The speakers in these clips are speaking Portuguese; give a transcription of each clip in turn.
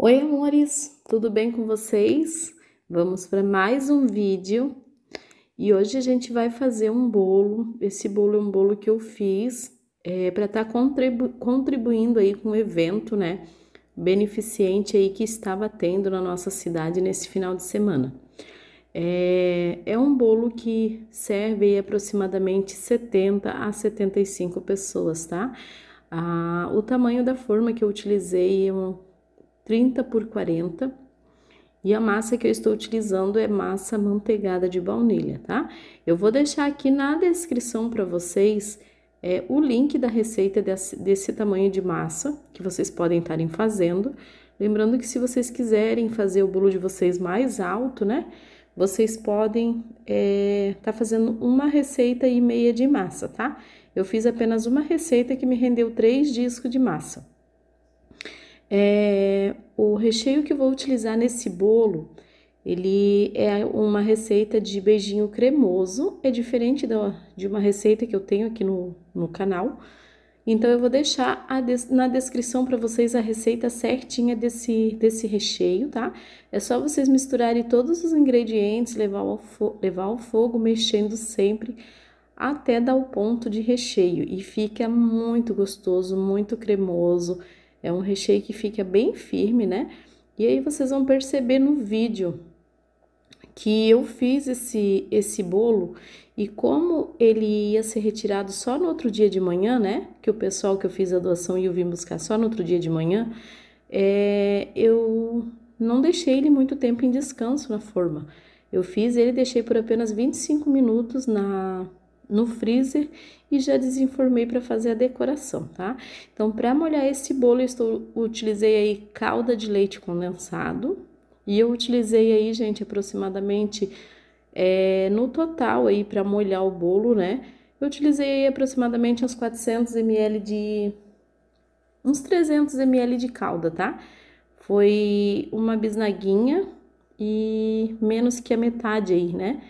Oi, amores, tudo bem com vocês? Vamos para mais um vídeo e hoje a gente vai fazer um bolo. Esse bolo é um bolo que eu fiz é, para estar tá contribu contribuindo aí com o evento, né? Beneficiente aí que estava tendo na nossa cidade nesse final de semana. É, é um bolo que serve aproximadamente 70 a 75 pessoas, tá? Ah, o tamanho da forma que eu utilizei é um 30 por 40. E a massa que eu estou utilizando é massa manteigada de baunilha, tá? Eu vou deixar aqui na descrição para vocês é, o link da receita desse, desse tamanho de massa que vocês podem estarem fazendo. Lembrando que se vocês quiserem fazer o bolo de vocês mais alto, né? Vocês podem estar é, tá fazendo uma receita e meia de massa, tá? Eu fiz apenas uma receita que me rendeu três discos de massa. É, o recheio que vou utilizar nesse bolo, ele é uma receita de beijinho cremoso, é diferente de uma receita que eu tenho aqui no, no canal. Então, eu vou deixar des, na descrição para vocês a receita certinha desse, desse recheio, tá? É só vocês misturarem todos os ingredientes, levar ao, levar ao fogo, mexendo sempre até dar o ponto de recheio. E fica muito gostoso, muito cremoso é um recheio que fica bem firme, né? E aí vocês vão perceber no vídeo que eu fiz esse, esse bolo e como ele ia ser retirado só no outro dia de manhã, né? Que o pessoal que eu fiz a doação ia vir buscar só no outro dia de manhã, é, eu não deixei ele muito tempo em descanso na forma. Eu fiz ele deixei por apenas 25 minutos na, no freezer e já desenformei para fazer a decoração, tá? Então, para molhar esse bolo, eu estou, utilizei aí calda de leite condensado e eu utilizei aí, gente, aproximadamente é, no total aí para molhar o bolo, né? Eu utilizei aí aproximadamente uns 400 ml de uns 300 ml de calda, tá? Foi uma bisnaguinha e menos que a metade aí, né?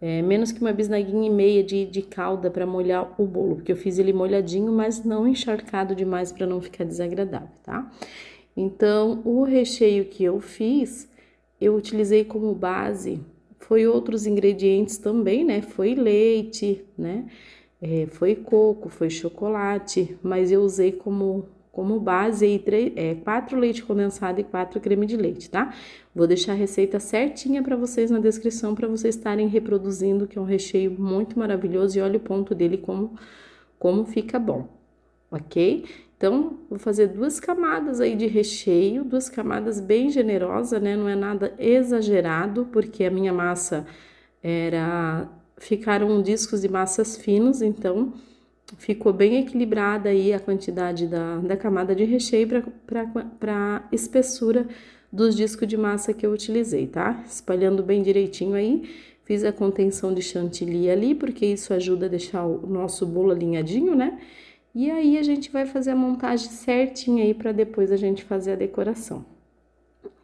É, menos que uma bisnaguinha e meia de, de calda para molhar o bolo, porque eu fiz ele molhadinho, mas não encharcado demais para não ficar desagradável, tá? Então, o recheio que eu fiz, eu utilizei como base, foi outros ingredientes também, né? Foi leite, né? É, foi coco, foi chocolate, mas eu usei como como base aí três, é, quatro leite condensado e quatro creme de leite, tá? Vou deixar a receita certinha para vocês na descrição para vocês estarem reproduzindo, que é um recheio muito maravilhoso e olha o ponto dele como como fica bom. OK? Então, vou fazer duas camadas aí de recheio, duas camadas bem generosa, né? Não é nada exagerado, porque a minha massa era ficaram discos de massas finos, então ficou bem equilibrada aí a quantidade da, da camada de recheio para a espessura dos discos de massa que eu utilizei, tá? Espalhando bem direitinho aí, fiz a contenção de chantilly ali, porque isso ajuda a deixar o nosso bolo alinhadinho, né? E aí a gente vai fazer a montagem certinha aí para depois a gente fazer a decoração.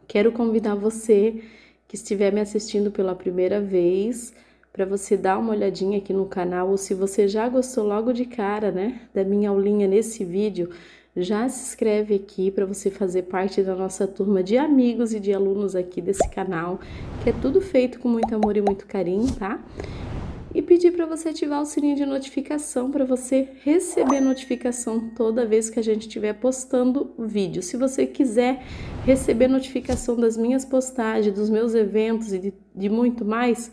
Quero convidar você que estiver me assistindo pela primeira vez para você dar uma olhadinha aqui no canal ou se você já gostou logo de cara, né, da minha aulinha nesse vídeo, já se inscreve aqui para você fazer parte da nossa turma de amigos e de alunos aqui desse canal, que é tudo feito com muito amor e muito carinho, tá? E pedir para você ativar o sininho de notificação para você receber notificação toda vez que a gente estiver postando vídeo. Se você quiser receber notificação das minhas postagens, dos meus eventos e de, de muito mais,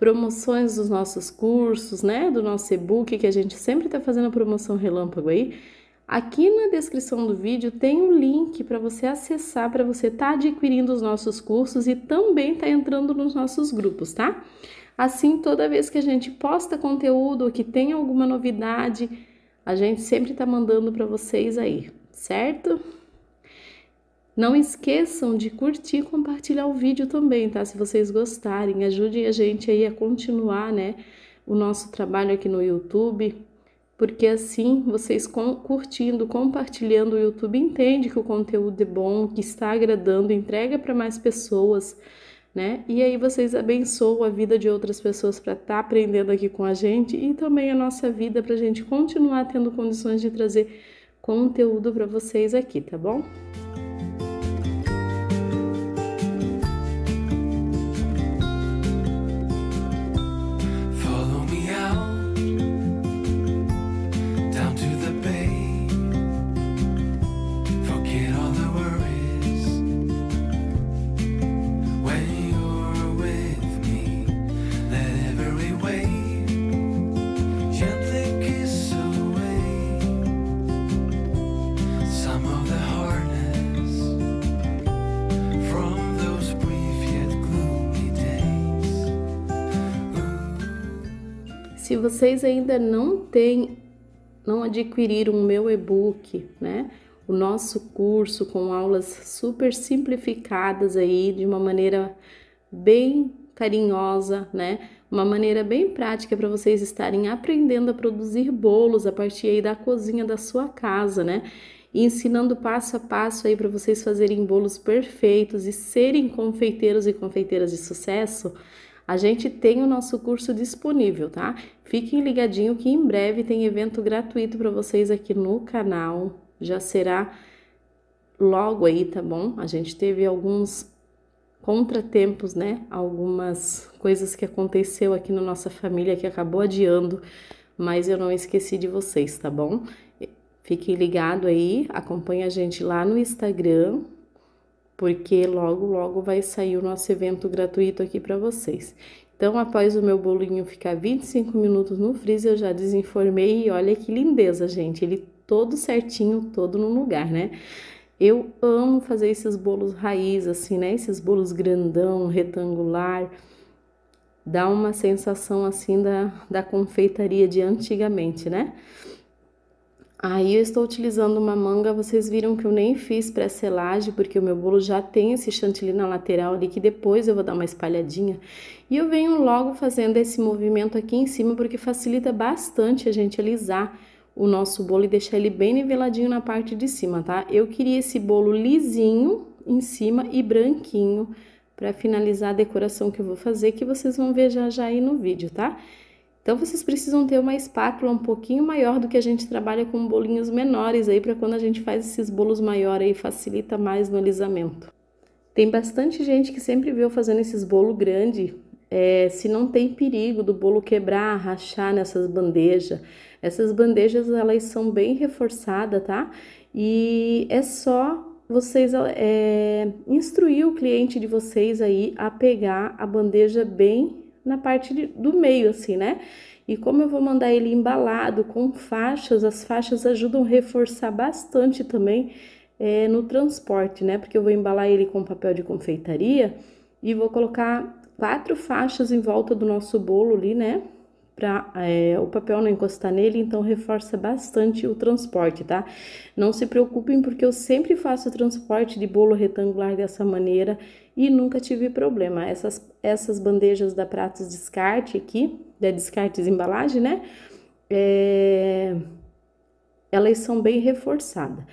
promoções dos nossos cursos, né? Do nosso e-book, que a gente sempre está fazendo promoção relâmpago aí. Aqui na descrição do vídeo tem um link para você acessar, para você estar tá adquirindo os nossos cursos e também estar tá entrando nos nossos grupos, tá? Assim, toda vez que a gente posta conteúdo ou que tem alguma novidade, a gente sempre está mandando para vocês aí, certo? Não esqueçam de curtir e compartilhar o vídeo também, tá? Se vocês gostarem, ajudem a gente aí a continuar, né? O nosso trabalho aqui no YouTube, porque assim vocês curtindo, compartilhando, o YouTube entende que o conteúdo é bom, que está agradando, entrega para mais pessoas, né? E aí vocês abençoam a vida de outras pessoas para estar tá aprendendo aqui com a gente e também a nossa vida para a gente continuar tendo condições de trazer conteúdo para vocês aqui, tá bom? vocês ainda não têm, não adquiriram o meu e-book, né? O nosso curso com aulas super simplificadas aí, de uma maneira bem carinhosa, né? Uma maneira bem prática para vocês estarem aprendendo a produzir bolos a partir aí da cozinha da sua casa, né? E ensinando passo a passo aí para vocês fazerem bolos perfeitos e serem confeiteiros e confeiteiras de sucesso a gente tem o nosso curso disponível, tá? Fiquem ligadinho que em breve tem evento gratuito para vocês aqui no canal. Já será logo aí, tá bom? A gente teve alguns contratempos, né? Algumas coisas que aconteceu aqui na nossa família que acabou adiando, mas eu não esqueci de vocês, tá bom? Fiquem ligado aí, acompanha a gente lá no Instagram, porque logo, logo vai sair o nosso evento gratuito aqui para vocês. Então, após o meu bolinho ficar 25 minutos no freezer, eu já desenformei e olha que lindeza, gente. Ele todo certinho, todo no lugar, né? Eu amo fazer esses bolos raiz, assim, né? Esses bolos grandão, retangular. Dá uma sensação, assim, da, da confeitaria de antigamente, né? Aí eu estou utilizando uma manga, vocês viram que eu nem fiz pré-selagem, porque o meu bolo já tem esse chantilly na lateral ali, que depois eu vou dar uma espalhadinha. E eu venho logo fazendo esse movimento aqui em cima, porque facilita bastante a gente alisar o nosso bolo e deixar ele bem niveladinho na parte de cima, tá? Eu queria esse bolo lisinho em cima e branquinho para finalizar a decoração que eu vou fazer, que vocês vão ver já já aí no vídeo, tá? Tá? Então vocês precisam ter uma espátula um pouquinho maior do que a gente trabalha com bolinhos menores aí para quando a gente faz esses bolos maiores aí facilita mais no alisamento. Tem bastante gente que sempre viu fazendo esses bolo grande, é, se não tem perigo do bolo quebrar, rachar nessas bandejas. Essas bandejas elas são bem reforçadas, tá? E é só vocês é, instruir o cliente de vocês aí a pegar a bandeja bem na parte de, do meio, assim, né? E como eu vou mandar ele embalado com faixas, as faixas ajudam a reforçar bastante também é, no transporte, né? Porque eu vou embalar ele com papel de confeitaria e vou colocar quatro faixas em volta do nosso bolo ali, né? para é, o papel não encostar nele, então reforça bastante o transporte, tá? Não se preocupem porque eu sempre faço o transporte de bolo retangular dessa maneira e nunca tive problema. Essas, essas bandejas da Pratos Descarte aqui, da Descartes Embalagem, né? É, elas são bem reforçadas.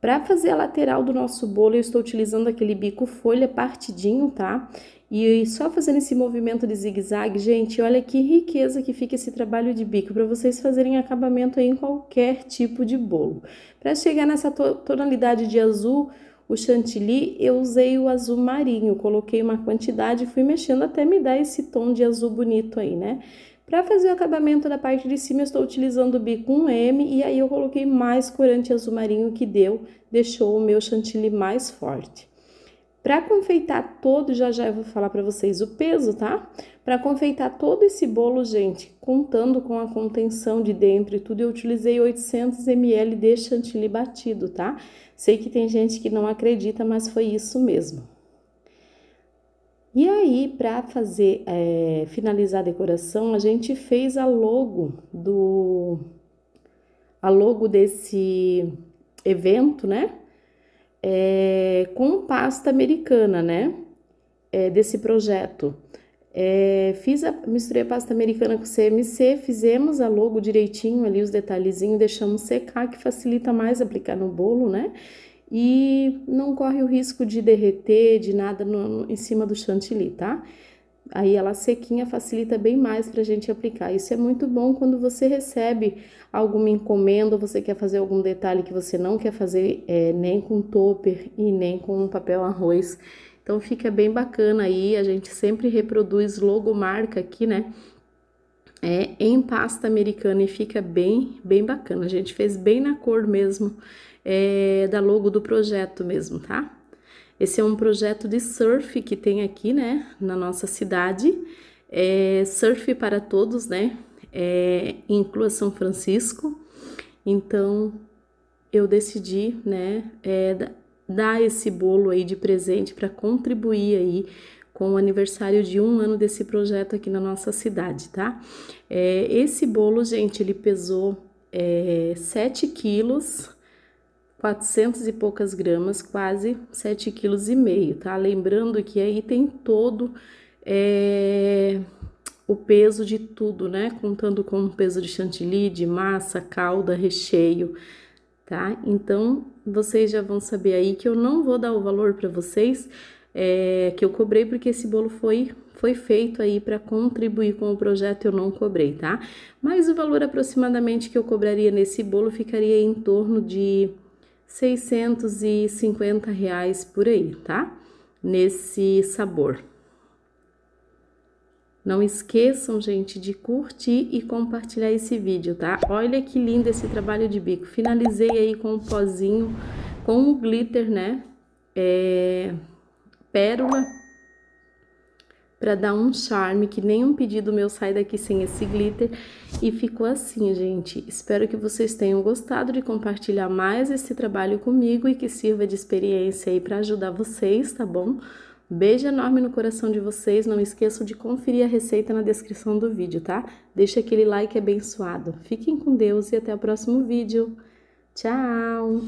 Para fazer a lateral do nosso bolo, eu estou utilizando aquele bico folha partidinho, tá? E só fazendo esse movimento de zigue-zague, gente, olha que riqueza que fica esse trabalho de bico para vocês fazerem acabamento em qualquer tipo de bolo. Para chegar nessa tonalidade de azul, o chantilly, eu usei o azul marinho, coloquei uma quantidade e fui mexendo até me dar esse tom de azul bonito aí, né? Para fazer o acabamento da parte de cima, eu estou utilizando o bico 1M e aí eu coloquei mais corante azul marinho que deu, deixou o meu chantilly mais forte. Para confeitar todo, já já eu vou falar para vocês o peso, tá? Para confeitar todo esse bolo, gente, contando com a contenção de dentro e tudo, eu utilizei 800 ml de chantilly batido, tá? Sei que tem gente que não acredita, mas foi isso mesmo. E aí, para fazer, é, finalizar a decoração, a gente fez a logo do... a logo desse evento, né? é, com pasta americana, né? É, desse projeto. É, fiz a, misturei a pasta americana com CMC, fizemos a logo direitinho ali, os detalhezinhos, deixamos secar, que facilita mais aplicar no bolo, né? E não corre o risco de derreter, de nada no, no, em cima do chantilly, tá? aí ela sequinha facilita bem mais para a gente aplicar. Isso é muito bom quando você recebe alguma encomenda, você quer fazer algum detalhe que você não quer fazer é, nem com topper e nem com papel arroz. Então fica bem bacana aí, a gente sempre reproduz logomarca aqui, né? É, em pasta americana e fica bem, bem bacana. A gente fez bem na cor mesmo é, da logo do projeto mesmo, tá? Esse é um projeto de surf que tem aqui, né, na nossa cidade. É surf para todos, né? É, inclua São Francisco. Então, eu decidi, né, é, dar esse bolo aí de presente para contribuir aí com o aniversário de um ano desse projeto aqui na nossa cidade, tá? É, esse bolo, gente, ele pesou é, 7 quilos 400 e poucas gramas, quase 7,5 kg, tá? Lembrando que aí tem todo é, o peso de tudo, né? Contando com o peso de chantilly, de massa, calda, recheio, tá? Então, vocês já vão saber aí que eu não vou dar o valor para vocês é, que eu cobrei, porque esse bolo foi foi feito aí para contribuir com o projeto, eu não cobrei, tá? Mas o valor aproximadamente que eu cobraria nesse bolo ficaria em torno de 650 reais por aí, tá? Nesse sabor. Não esqueçam, gente, de curtir e compartilhar esse vídeo, tá? Olha que lindo esse trabalho de bico. Finalizei aí com o um pozinho, com o um glitter, né? É... Pérola para dar um charme, que nenhum pedido meu sai daqui sem esse glitter. E ficou assim, gente. Espero que vocês tenham gostado de compartilhar mais esse trabalho comigo e que sirva de experiência aí para ajudar vocês, tá bom? Beijo enorme no coração de vocês. Não esqueçam de conferir a receita na descrição do vídeo, tá? Deixa aquele like abençoado. Fiquem com Deus e até o próximo vídeo. Tchau!